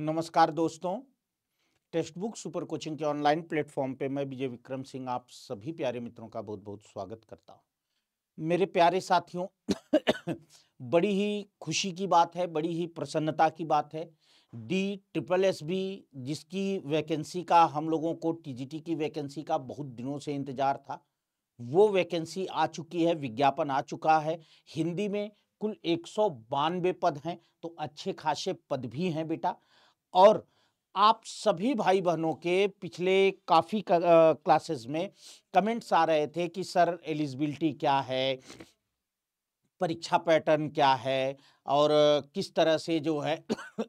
नमस्कार दोस्तों text book super coaching के ऑनलाइन प्लेटफॉर्म पे मैं विजय विक्रम सिंह आप सभी प्यारे मित्रों का बहुत बहुत स्वागत करता हूँ मेरे प्यारे साथियों बड़ी ही खुशी की बात है बड़ी ही प्रसन्नता की बात है डी ट्रिपल एस बी जिसकी वैकेंसी का हम लोगों को टीजीटी की वैकेंसी का बहुत दिनों से इंतज़ार था वो वैकेंसी आ चुकी है विज्ञापन आ चुका है हिंदी में कुल एक पद हैं तो अच्छे खासे पद भी हैं बेटा और आप सभी भाई बहनों के पिछले काफ़ी क्लासेस में कमेंट्स आ रहे थे कि सर एलिजिबिलिटी क्या है परीक्षा पैटर्न क्या है और किस तरह से जो है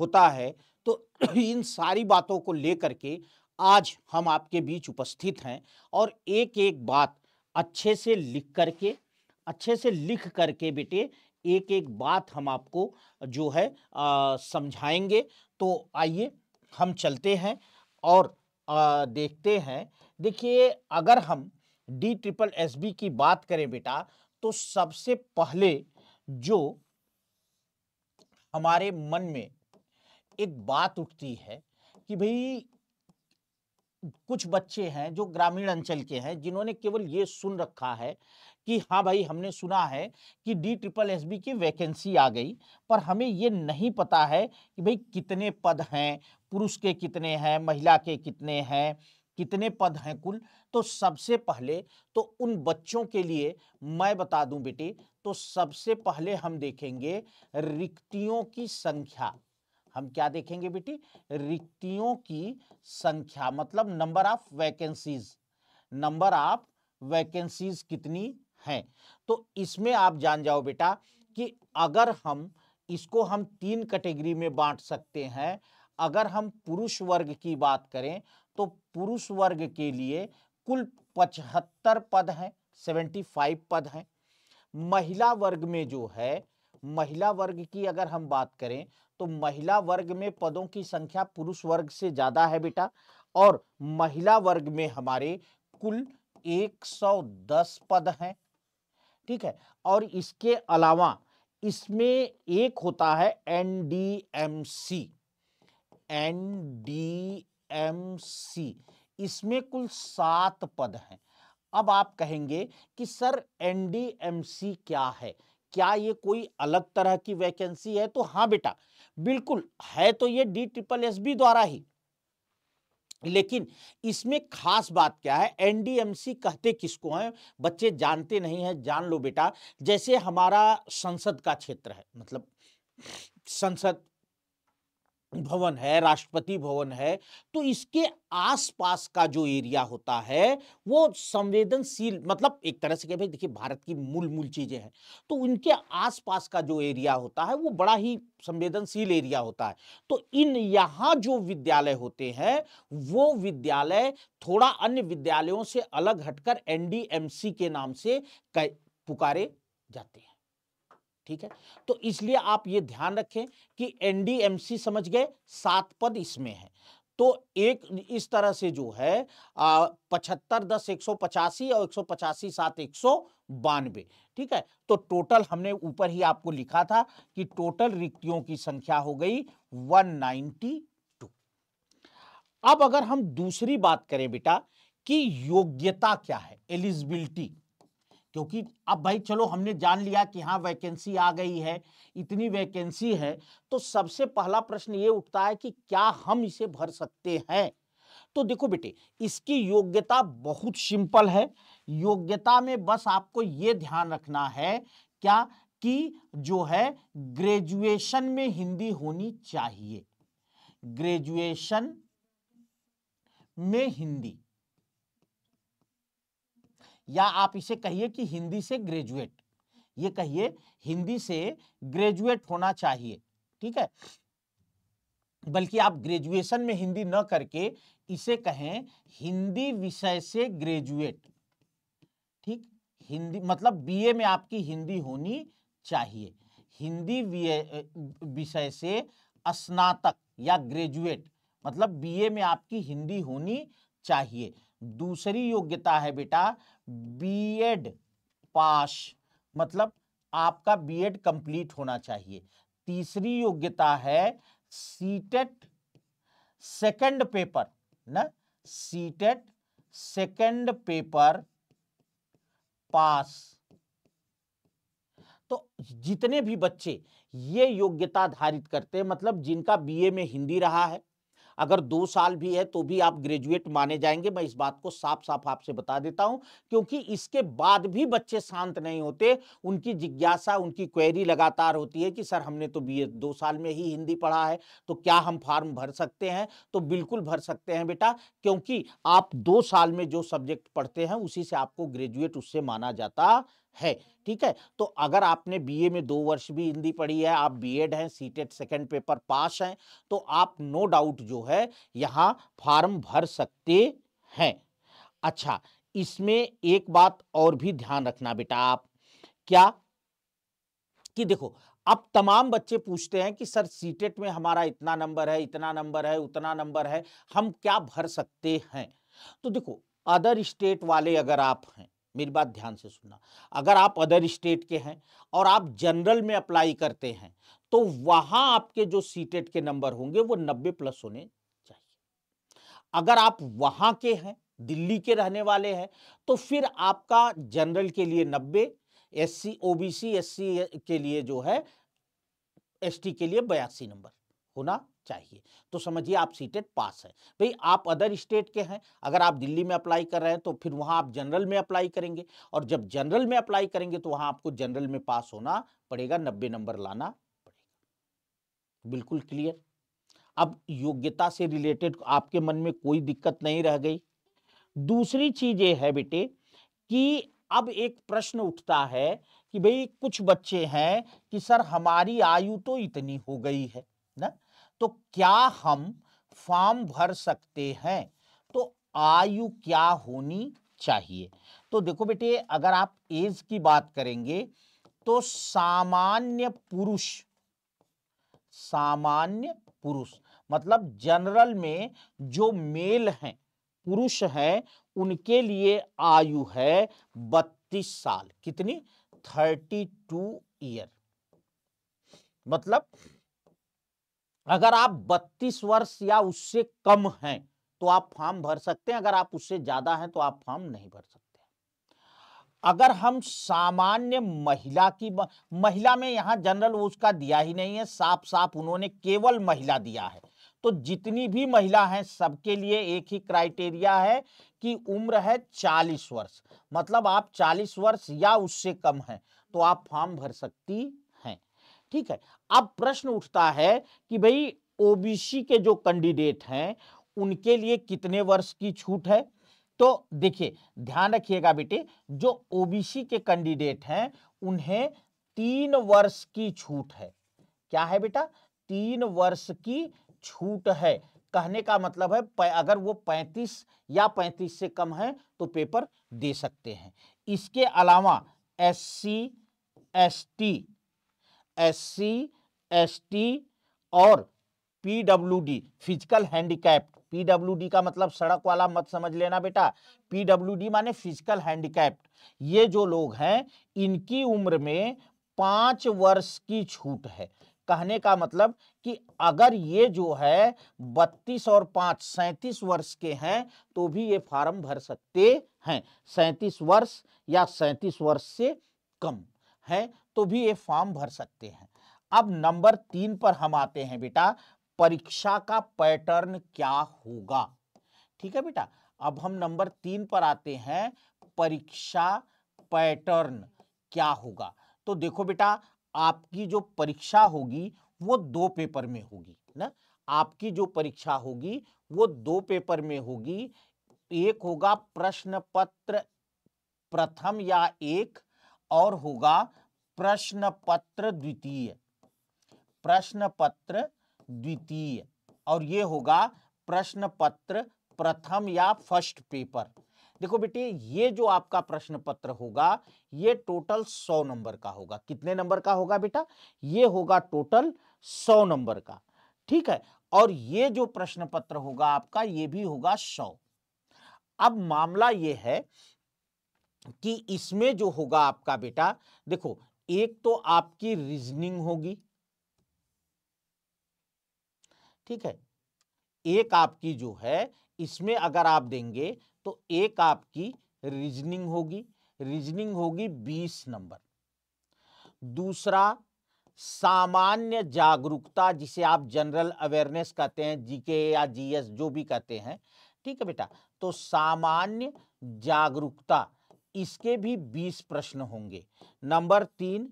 होता है तो इन सारी बातों को लेकर के आज हम आपके बीच उपस्थित हैं और एक एक बात अच्छे से लिख करके अच्छे से लिख करके बेटे एक एक बात हम आपको जो है समझाएंगे तो आइए हम चलते हैं और आ, देखते हैं देखिए अगर हम डी ट्रिपल एस बी की बात करें बेटा तो सबसे पहले जो हमारे मन में एक बात उठती है कि भाई कुछ बच्चे हैं जो ग्रामीण अंचल के हैं जिन्होंने केवल ये सुन रखा है कि हाँ भाई हमने सुना है कि डी ट्रिपल एस बी की वैकेंसी आ गई पर हमें ये नहीं पता है कि भाई कितने पद हैं पुरुष के कितने हैं महिला के कितने हैं कितने पद हैं कुल तो सबसे पहले तो उन बच्चों के लिए मैं बता दूं बेटी तो सबसे पहले हम देखेंगे रिक्तियों की संख्या हम क्या देखेंगे बेटी रिक्तियों की संख्या मतलब number of vacancies number of vacancies कितनी हैं तो इसमें आप जान जाओ बेटा कि अगर हम इसको हम तीन कैटेगरी में बांट सकते हैं अगर हम पुरुष वर्ग की बात करें तो पुरुष वर्ग के लिए कुल पचहत्तर पद हैं सेवेंटी फाइव पद हैं महिला वर्ग में जो है महिला वर्ग की अगर हम बात करें तो महिला वर्ग में पदों की संख्या पुरुष वर्ग से ज्यादा है बेटा और महिला वर्ग में हमारे कुल 110 पद हैं ठीक है और इसके अलावा इसमें एक होता है N D M C N D M C इसमें कुल सात पद हैं अब आप कहेंगे कि sir N D M C क्या है क्या ये कोई अलग तरह की वैकेंसी है तो हाँ बेटा बिल्कुल है तो ये डी ट्रिपल एस बी द्वारा ही लेकिन इसमें खास बात क्या है एनडीएमसी कहते किसको हैं बच्चे जानते नहीं हैं जान लो बेटा जैसे हमारा संसद का क्षेत्र है मतलब संसद भवन है राष्ट्रपति भवन है तो इसके आसपास का जो एरिया होता है वो संवेदनशील मतलब एक तरह से भाई देखिए भारत की मूल मूल चीज़ें हैं तो उनके आसपास का जो एरिया होता है वो बड़ा ही संवेदनशील एरिया होता है तो इन यहाँ जो विद्यालय होते हैं वो विद्यालय थोड़ा अन्य विद्यालयों से अलग हटकर एनडीएमसी के नाम से पुकारे जाते हैं ठीक है तो इसलिए आप ये ध्यान रखें कि एनडीएमसी समझ गए सात पद इसमें है तो एक इस तरह से जो है पचहत्तर दस एक सौ पचासी और एक सौ पचासी सात एक सौ बानवे ठीक है तो टोटल हमने ऊपर ही आपको लिखा था कि टोटल रिक्तियों की संख्या हो गई वन नाइन्टी टू अब अगर हम दूसरी बात करें बेटा कि योग्यता क्या है एलिजिबिलिटी क्योंकि अब भाई चलो हमने जान लिया कि हाँ वैकेंसी आ गई है इतनी वैकेंसी है तो सबसे पहला प्रश्न ये उठता है कि क्या हम इसे भर सकते हैं तो देखो बेटे इसकी योग्यता बहुत सिंपल है योग्यता में बस आपको ये ध्यान रखना है क्या कि जो है ग्रेजुएशन में हिंदी होनी चाहिए ग्रेजुएशन में हिंदी या आप इसे कहिए कि हिंदी से ग्रेजुएट ये कहिए हिंदी से ग्रेजुएट होना चाहिए ठीक है बल्कि आप ग्रेजुएशन में हिंदी न करके इसे कहें हिंदी विषय से ग्रेजुएट ठीक हिंदी मतलब बीए में आपकी हिंदी होनी चाहिए हिंदी विषय से स्नातक या ग्रेजुएट मतलब बीए में आपकी हिंदी होनी चाहिए दूसरी योग्यता है बेटा बीएड पास मतलब आपका बीएड कंप्लीट होना चाहिए तीसरी योग्यता है सीटेट सेकंड पेपर ना सीटेट सेकंड पेपर पास तो जितने भी बच्चे ये योग्यता धारित करते हैं मतलब जिनका बीए में हिंदी रहा है अगर दो साल भी है तो भी आप ग्रेजुएट माने जाएंगे मैं इस बात को साफ साफ आपसे बता देता हूं क्योंकि इसके बाद भी बच्चे शांत नहीं होते उनकी जिज्ञासा उनकी क्वेरी लगातार होती है कि सर हमने तो बी दो साल में ही हिंदी पढ़ा है तो क्या हम फार्म भर सकते हैं तो बिल्कुल भर सकते हैं बेटा क्योंकि आप दो साल में जो सब्जेक्ट पढ़ते हैं उसी से आपको ग्रेजुएट उससे माना जाता है ठीक है तो अगर आपने बीए में दो वर्ष भी हिंदी पढ़ी है आप बीएड हैं सीटेट सेकेंड पेपर पास हैं तो आप नो डाउट जो है यहाँ फॉर्म भर सकते हैं अच्छा इसमें एक बात और भी ध्यान रखना बेटा आप क्या कि देखो अब तमाम बच्चे पूछते हैं कि सर सीटेट e में हमारा इतना नंबर है इतना नंबर है उतना नंबर है हम क्या भर सकते हैं तो देखो अदर स्टेट वाले अगर आप हैं मेरी बात ध्यान से सुनना अगर आप अदर स्टेट के हैं और आप जनरल में अप्लाई करते हैं तो वहां आपके जो सीटेट के नंबर होंगे वो नब्बे प्लस होने चाहिए अगर आप वहां के हैं दिल्ली के रहने वाले हैं तो फिर आपका जनरल के लिए नब्बे S C SC S C के लिए जो है एसटी के लिए बयासी नंबर होना चाहिए तो समझिए आप सीटेट पास है भाई आप अदर स्टेट के हैं अगर आप दिल्ली में अप्लाई कर रहे हैं तो फिर वहाँ आप जनरल में अप्लाई करेंगे और जब जनरल में अप्लाई करेंगे तो वहाँ आपको जनरल में पास होना पड़ेगा नब्बे नंबर लाना पड़ेगा बिल्कुल क्लियर अब योग्यता से रिलेटेड आपके मन में कोई दिक्कत नहीं रह गई दूसरी चीज ये है बेटे कि अब एक प्रश्न उठता है कि भाई कुछ बच्चे हैं कि सर हमारी आयु तो इतनी हो गई है ना तो क्या हम फॉर्म भर सकते हैं तो आयु क्या होनी चाहिए तो देखो बेटे अगर आप एज की बात करेंगे तो सामान्य पुरुष सामान्य पुरुष मतलब जनरल में जो मेल हैं पुरुष हैं उनके लिए आयु है बत्तीस साल कितनी थर्टी टू ईयर मतलब अगर आप 32 वर्ष या उससे कम हैं तो आप फॉर्म भर सकते हैं अगर आप उससे ज्यादा हैं तो आप फॉर्म नहीं भर सकते अगर हम सामान्य महिला की महिला में यहां जनरल उसका दिया ही नहीं है साफ साफ उन्होंने केवल महिला दिया है तो जितनी भी महिला हैं सबके लिए एक ही क्राइटेरिया है कि उम्र है चालीस वर्ष मतलब आप चालीस वर्ष या उससे कम है तो आप फॉर्म भर सकती ठीक है अब प्रश्न उठता है कि भाई ओबीसी के जो कैंडिडेट हैं उनके लिए कितने वर्ष की छूट है तो देखिए ध्यान रखिएगा बेटे जो ओबीसी के कैंडिडेट हैं उन्हें तीन वर्ष की छूट है क्या है बेटा तीन वर्ष की छूट है कहने का मतलब है अगर वो 35 या 35 से कम है तो पेपर दे सकते हैं इसके अलावा S C S T SC, ST और पीडब्ल्यूडी फिजिकल हैंडीकैप्ड पीडब्ल्यूडी का मतलब सड़क वाला मत समझ लेना बेटा पीडब्ल्यूडी माने फिजिकल हैंडीकैप ये जो लोग हैं इनकी उम्र में पाँच वर्ष की छूट है कहने का मतलब कि अगर ये जो है बत्तीस और पाँच सैंतीस वर्ष के हैं तो भी ये फार्म भर सकते हैं सैंतीस वर्ष या सैंतीस वर्ष से कम है तो भी ये फॉर्म भर सकते हैं अब नंबर तीन पर हम आते हैं बेटा परीक्षा का पैटर्न क्या होगा ठीक है बेटा अब हम नंबर तीन पर आते हैं परीक्षा पैटर्न क्या होगा तो देखो बेटा आपकी जो परीक्षा होगी वो दो पेपर में होगी ना आपकी जो परीक्षा होगी वो दो पेपर में होगी एक होगा प्रश्न पत्र प्रथम या एक और होगा प्रश्न पत्र द्वितीय प्रश्न पत्र द्वितीय और ये होगा प्रश्न पत्र प्रथम या फर्स्ट पेपर देखो बेटे ये जो आपका प्रश्न पत्र होगा ये टोटल सौ नंबर का होगा कितने नंबर का होगा बेटा ये होगा टोटल सौ नंबर का ठीक है और ये जो प्रश्न पत्र होगा आपका ये भी होगा सौ अब मामला ये है कि इसमें जो होगा आपका बेटा देखो एक तो आपकी रीजनिंग होगी ठीक है एक आपकी जो है इसमें अगर आप देंगे तो एक आपकी रीजनिंग होगी रीजनिंग होगी बीस नंबर दूसरा सामान्य जागरूकता जिसे आप जनरल अवेयरनेस कहते हैं जीके या जीएस जो भी कहते हैं ठीक है बेटा तो सामान्य जागरूकता इसके भी बीस प्रश्न होंगे नंबर तीन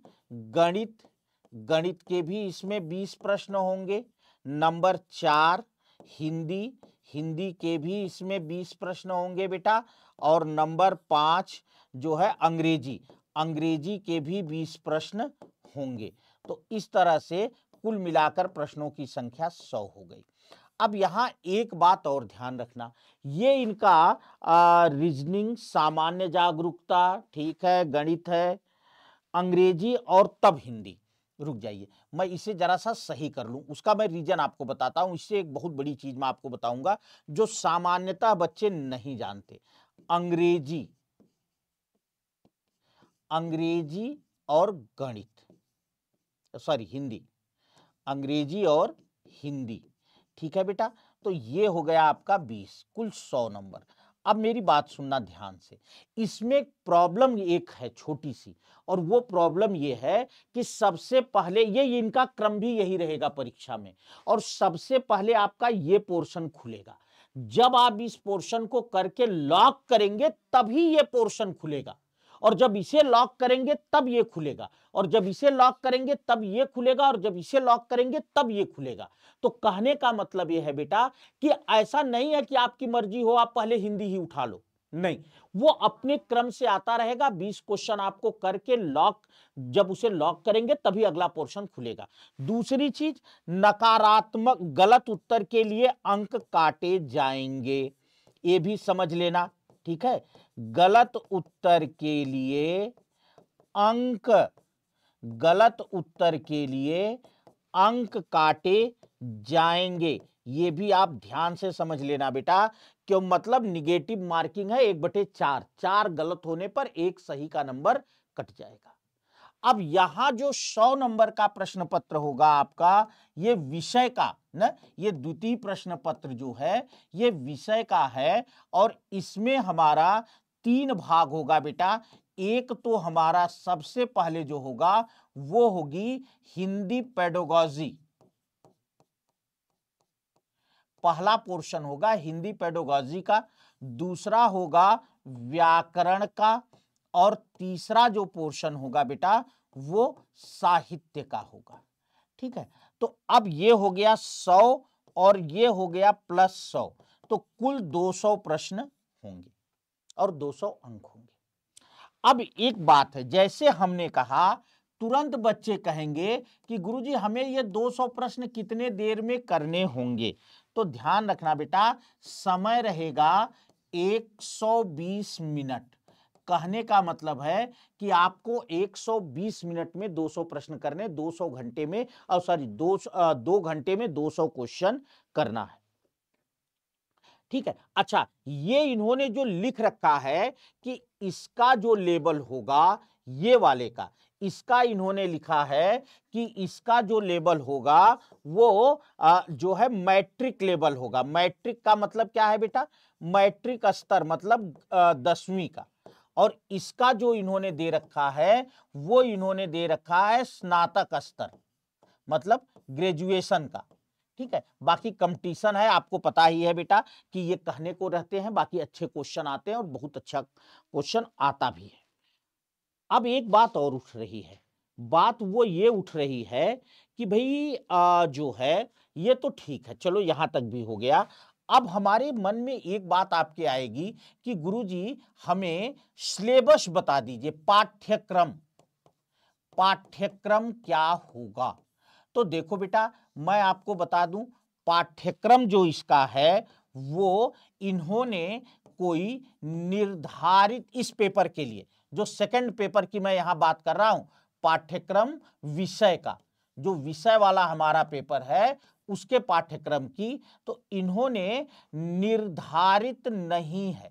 गणित गणित के भी इसमें बीस प्रश्न होंगे नंबर चार हिंदी हिंदी के भी इसमें बीस प्रश्न होंगे बेटा और नंबर पाँच जो है अंग्रेजी अंग्रेजी के भी बीस प्रश्न होंगे तो इस तरह से कुल मिलाकर प्रश्नों की संख्या सौ हो गई अब यहाँ एक बात और ध्यान रखना ये इनका रीजनिंग सामान्य जागरूकता ठीक है गणित है अंग्रेजी और तब हिंदी रुक जाइए मैं इसे जरा सा सही कर लूँ उसका मैं रीजन आपको बताता हूँ इससे एक बहुत बड़ी चीज़ मैं आपको बताऊँगा जो सामान्यतः बच्चे नहीं जानते अंग्रेजी अंग्रेजी और गणित सॉरी हिंदी अंग्रेजी और हिंदी ठीक है बेटा तो ये हो गया आपका बीस कुल सौ नंबर अब मेरी बात सुनना ध्यान से इसमें प्रॉब्लम एक है छोटी सी और वो प्रॉब्लम ये है कि सबसे पहले ये इनका क्रम भी यही रहेगा परीक्षा में और सबसे पहले आपका ये पोर्शन खुलेगा जब आप इस पोर्शन को करके लॉक करेंगे तभी ये पोर्शन खुलेगा और जब इसे लॉक करेंगे तब ये खुलेगा और जब इसे लॉक करेंगे तब ये खुलेगा और जब इसे लॉक करेंगे तब ये खुलेगा तो कहने का मतलब ये है बेटा कि ऐसा नहीं है कि आपकी मर्जी हो आप पहले हिंदी ही उठा लो नहीं वो अपने क्रम से आता रहेगा बीस क्वेश्चन आपको करके लॉक जब उसे लॉक करेंगे तभी अगला पोर्शन खुलेगा दूसरी चीज नकारात्मक गलत उत्तर के लिए अंक काटे जाएंगे ये भी समझ लेना ठीक है गलत उत्तर के लिए अंक गलत उत्तर के लिए अंक काटे जाएंगे ये भी आप ध्यान से समझ लेना बेटा क्यों मतलब निगेटिव मार्किंग है एक बटे चार चार गलत होने पर एक सही का नंबर कट जाएगा अब यहां जो सौ नंबर का प्रश्न पत्र होगा आपका ये विषय का ना ये द्वितीय प्रश्न पत्र जो है ये विषय का है और इसमें हमारा तीन भाग होगा बेटा एक तो हमारा सबसे पहले जो होगा वो होगी हिंदी पेडोगॉजी पहला पोर्शन होगा हिंदी पेडोगॉजी का दूसरा होगा व्याकरण का और तीसरा जो पोर्शन होगा बेटा वो साहित्य का होगा ठीक है तो अब ये हो गया सौ और ये हो गया प्लस सौ तो कुल दो सौ प्रश्न होंगे और 200 अंक होंगे अब एक बात है जैसे हमने कहा तुरंत बच्चे कहेंगे कि गुरुजी हमें ये 200 प्रश्न कितने देर में करने होंगे तो ध्यान रखना बेटा समय रहेगा 120 मिनट कहने का मतलब है कि आपको 120 मिनट में 200 प्रश्न करने 200 घंटे में और सॉरी दो दो घंटे में 200 क्वेश्चन करना है ठीक है अच्छा ये इन्होंने जो लिख रखा है कि इसका जो लेबल होगा ये वाले का इसका इन्होंने लिखा है कि इसका जो लेबल होगा वो आ, जो है मैट्रिक लेबल होगा मैट्रिक का मतलब क्या है बेटा मैट्रिक स्तर मतलब दसवीं का और इसका जो इन्होंने दे रखा है वो इन्होंने दे रखा है स्नातक स्तर मतलब ग्रेजुएशन का ठीक है बाकी कंपटीशन है आपको पता ही है बेटा कि ये कहने को रहते हैं बाकी अच्छे क्वेश्चन आते हैं और बहुत अच्छा क्वेश्चन आता भी है अब एक बात और उठ रही है बात वो ये उठ रही है कि भाई जो है ये तो ठीक है चलो यहां तक भी हो गया अब हमारे मन में एक बात आपके आएगी कि गुरुजी हमें सिलेबस बता दीजिए पाठ्यक्रम पाठ्यक्रम क्या होगा तो देखो बेटा मैं आपको बता दूं पाठ्यक्रम जो इसका है वो इन्होंने कोई निर्धारित इस पेपर के लिए जो सेकंड पेपर की मैं यहां बात कर रहा हूं पाठ्यक्रम विषय का जो विषय वाला हमारा पेपर है उसके पाठ्यक्रम की तो इन्होंने निर्धारित नहीं है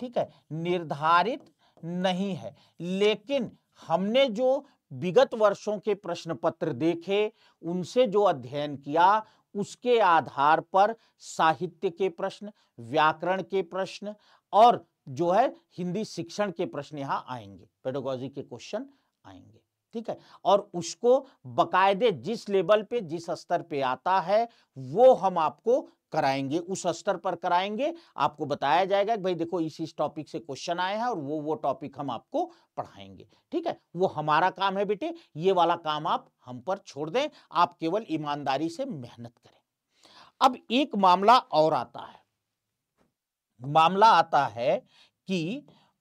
ठीक है निर्धारित नहीं है लेकिन हमने जो विगत वर्षों के प्रश्न पत्र देखे उनसे जो अध्ययन किया उसके आधार पर साहित्य के प्रश्न व्याकरण के प्रश्न और जो है हिंदी शिक्षण के प्रश्न यहाँ आएंगे पेडोगोजी के क्वेश्चन आएंगे ठीक है और उसको बकायदे जिस लेवल पे जिस स्तर पे आता है वो हम आपको कराएंगे उस स्तर पर कराएंगे आपको बताया जाएगा कि भाई देखो इस इस टॉपिक से क्वेश्चन आए हैं और वो वो टॉपिक हम आपको पढ़ाएंगे ठीक है वो हमारा काम है बेटे ये वाला काम आप हम पर छोड़ दें आप केवल ईमानदारी से मेहनत करें अब एक मामला और आता है मामला आता है कि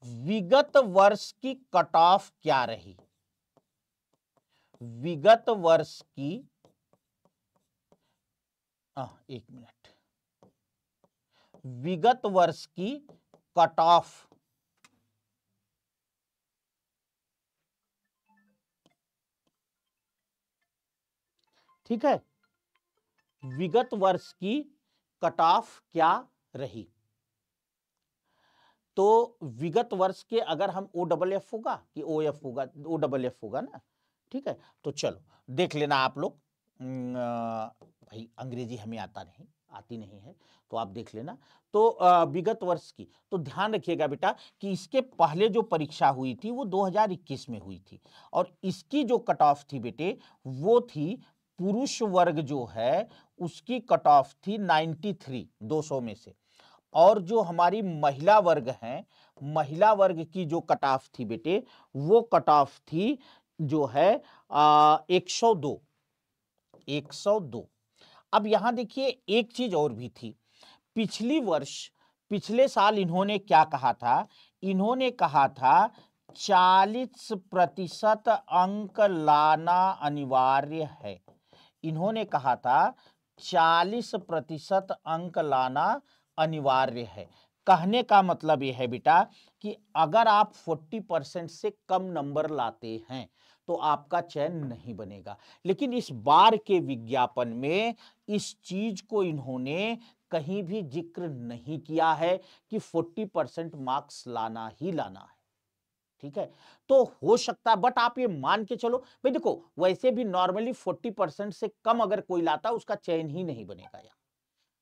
विगत वर्ष की कट ऑफ क्या रही विगत वर्ष की आ, हाँ, एक मिनट विगत वर्ष की कट ऑफ ठीक है विगत वर्ष की कट ऑफ क्या रही तो विगत वर्ष के अगर हम ओ डबल एफ होगा कि ओ एफ होगा ओ डबल एफ होगा ना ठीक है तो चलो देख लेना आप लोग भाई अंग्रेजी हमें आता नहीं आती नहीं है तो आप देख लेना तो विगत वर्ष की तो ध्यान रखिएगा बेटा कि इसके पहले जो परीक्षा हुई थी वो 2021 में हुई थी और इसकी जो कट ऑफ थी बेटे वो थी पुरुष वर्ग जो है उसकी कट ऑफ थी 93 200 में से और जो हमारी महिला वर्ग है महिला वर्ग की जो कट ऑफ थी बेटे वो कट ऑफ थी जो है आ, 102 102 अब यहाँ देखिए एक चीज और भी थी पिछली वर्ष पिछले साल इन्होंने क्या कहा था इन्होंने कहा था चालीस प्रतिशत अंक लाना अनिवार्य है इन्होंने कहा था चालीस प्रतिशत अंक लाना अनिवार्य है कहने का मतलब यह है बेटा कि अगर आप फोर्टी परसेंट से कम नंबर लाते हैं तो आपका चयन नहीं बनेगा लेकिन इस बार के विज्ञापन में इस चीज को इन्होंने कहीं भी जिक्र नहीं किया है कि 40 परसेंट मार्क्स लाना ही लाना है ठीक है तो हो सकता है बट आप ये मान के चलो भाई देखो वैसे भी नॉर्मली 40 परसेंट से कम अगर कोई लाता उसका चयन ही नहीं बनेगा यार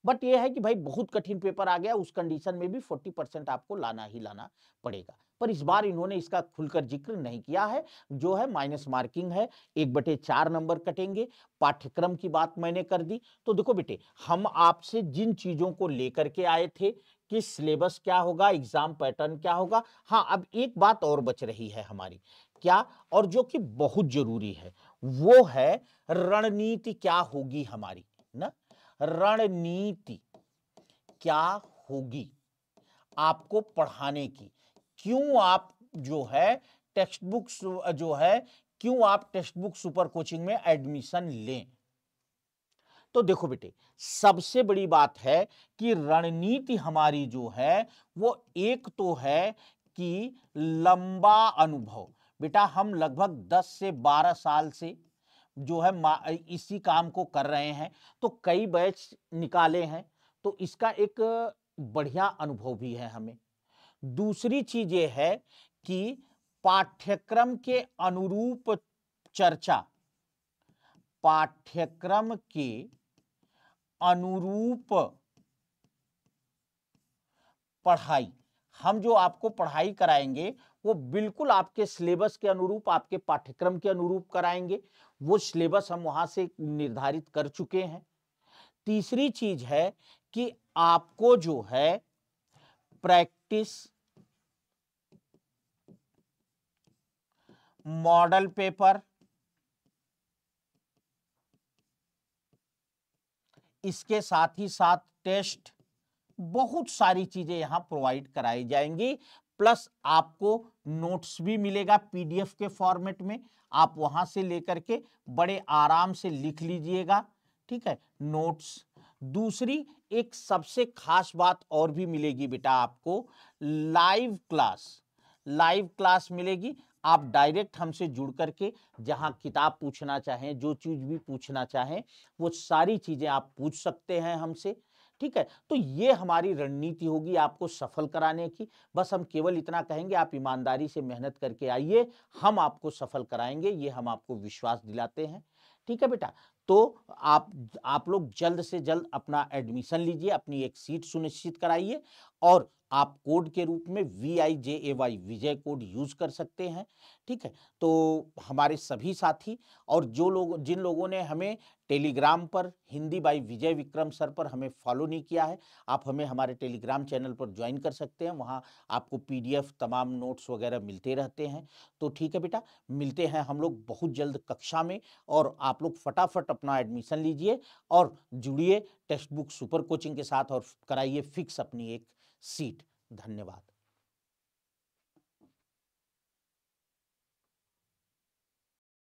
बट ये है कि भाई बहुत कठिन पेपर आ गया उस कंडीशन में भी 40 परसेंट आपको लाना ही लाना पड़ेगा पर इस बार इन्होंने इसका खुलकर जिक्र नहीं किया है जो है माइनस मार्किंग है एक बटे चार नंबर कटेंगे पाठ्यक्रम की बात मैंने कर दी तो देखो बेटे हम आपसे जिन चीजों को लेकर के आए थे कि सिलेबस क्या होगा एग्जाम पैटर्न क्या होगा हाँ अब एक बात और बच रही है हमारी क्या और जो कि बहुत जरूरी है वो है रणनीति क्या होगी हमारी ना रणनीति क्या होगी आपको पढ़ाने की क्यों आप जो है टेक्स्ट बुक जो है क्यों आप टेक्स्ट बुक सुपर कोचिंग में एडमिशन लें तो देखो बेटे सबसे बड़ी बात है कि रणनीति हमारी जो है वो एक तो है कि लंबा अनुभव बेटा हम लगभग 10 से 12 साल से जो है इसी काम को कर रहे हैं तो कई बैच निकाले हैं तो इसका एक बढ़िया अनुभव भी है हमें दूसरी चीज ये है कि पाठ्यक्रम के अनुरूप चर्चा पाठ्यक्रम के अनुरूप पढ़ाई हम जो आपको पढ़ाई कराएंगे वो बिल्कुल आपके सिलेबस के अनुरूप आपके पाठ्यक्रम के अनुरूप कराएंगे वो सिलेबस हम वहां से निर्धारित कर चुके हैं तीसरी चीज है कि आपको जो है प्रैक्टिस प्रैक्टिस मॉडल पेपर इसके साथ ही साथ टेस्ट बहुत सारी चीजें यहां प्रोवाइड कराई जाएंगी प्लस आपको नोट्स भी मिलेगा पीडीएफ के फॉर्मेट में आप वहां से लेकर के बड़े आराम से लिख लीजिएगा ठीक है नोट्स दूसरी एक सबसे खास बात और भी मिलेगी बेटा आपको लाइव क्लास लाइव क्लास मिलेगी आप डायरेक्ट हमसे जुड़ करके जहां किताब पूछना चाहें जो चीज़ भी पूछना चाहें वो सारी चीज़ें आप पूछ सकते हैं हमसे ठीक है तो ये हमारी रणनीति होगी आपको सफल कराने की बस हम केवल इतना कहेंगे आप ईमानदारी से मेहनत करके आइए हम आपको सफल कराएंगे ये हम आपको विश्वास दिलाते हैं ठीक है बेटा तो आप आप लोग जल्द से जल्द अपना एडमिशन लीजिए अपनी एक सीट सुनिश्चित कराइए और आप कोड के रूप में V I J A Y Vijay code use कर सकते हैं ठीक है तो हमारे सभी साथी और जो लोग जिन लोगों ने हमें टेलीग्राम पर हिंदी बाई विजय विक्रम सर पर हमें फॉलो नहीं किया है आप हमें हमारे टेलीग्राम चैनल पर ज्वाइन कर सकते हैं वहाँ आपको पीडीएफ तमाम नोट्स वगैरह मिलते रहते हैं तो ठीक है बेटा मिलते हैं हम लोग बहुत जल्द कक्षा में और आप लोग फटाफट अपना एडमिशन लीजिए और जुड़िए टेक्स्ट बुक सुपर कोचिंग के साथ और कराइए फिक्स अपनी एक सीट धन्यवाद